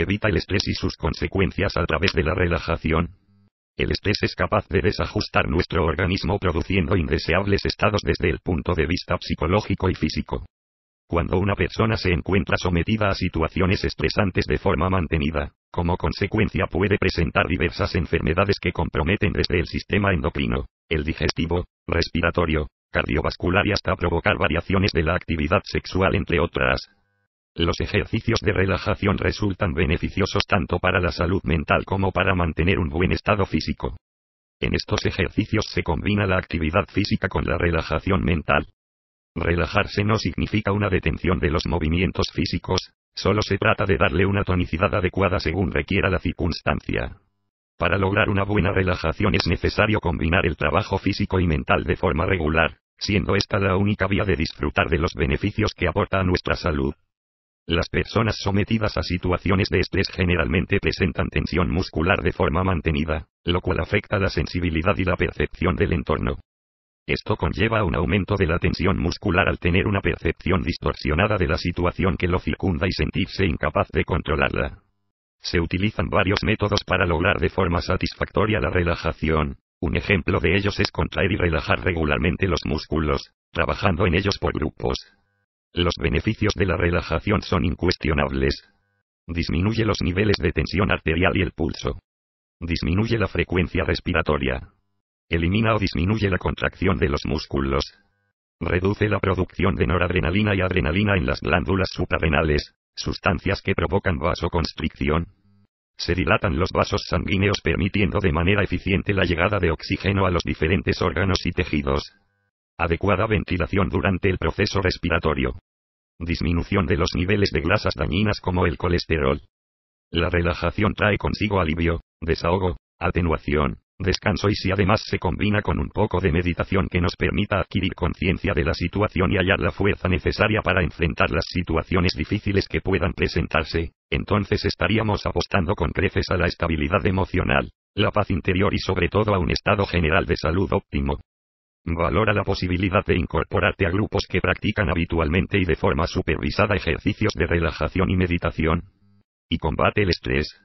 Evita el estrés y sus consecuencias a través de la relajación. El estrés es capaz de desajustar nuestro organismo produciendo indeseables estados desde el punto de vista psicológico y físico. Cuando una persona se encuentra sometida a situaciones estresantes de forma mantenida, como consecuencia puede presentar diversas enfermedades que comprometen desde el sistema endocrino, el digestivo, respiratorio, cardiovascular y hasta provocar variaciones de la actividad sexual entre otras. Los ejercicios de relajación resultan beneficiosos tanto para la salud mental como para mantener un buen estado físico. En estos ejercicios se combina la actividad física con la relajación mental. Relajarse no significa una detención de los movimientos físicos, solo se trata de darle una tonicidad adecuada según requiera la circunstancia. Para lograr una buena relajación es necesario combinar el trabajo físico y mental de forma regular, siendo esta la única vía de disfrutar de los beneficios que aporta a nuestra salud. Las personas sometidas a situaciones de estrés generalmente presentan tensión muscular de forma mantenida, lo cual afecta la sensibilidad y la percepción del entorno. Esto conlleva un aumento de la tensión muscular al tener una percepción distorsionada de la situación que lo circunda y sentirse incapaz de controlarla. Se utilizan varios métodos para lograr de forma satisfactoria la relajación. Un ejemplo de ellos es contraer y relajar regularmente los músculos, trabajando en ellos por grupos. Los beneficios de la relajación son incuestionables. Disminuye los niveles de tensión arterial y el pulso. Disminuye la frecuencia respiratoria. Elimina o disminuye la contracción de los músculos. Reduce la producción de noradrenalina y adrenalina en las glándulas suprarrenales, sustancias que provocan vasoconstricción. Se dilatan los vasos sanguíneos permitiendo de manera eficiente la llegada de oxígeno a los diferentes órganos y tejidos. Adecuada ventilación durante el proceso respiratorio. Disminución de los niveles de grasas dañinas como el colesterol. La relajación trae consigo alivio, desahogo, atenuación, descanso y si además se combina con un poco de meditación que nos permita adquirir conciencia de la situación y hallar la fuerza necesaria para enfrentar las situaciones difíciles que puedan presentarse, entonces estaríamos apostando con creces a la estabilidad emocional, la paz interior y sobre todo a un estado general de salud óptimo. Valora la posibilidad de incorporarte a grupos que practican habitualmente y de forma supervisada ejercicios de relajación y meditación. Y combate el estrés.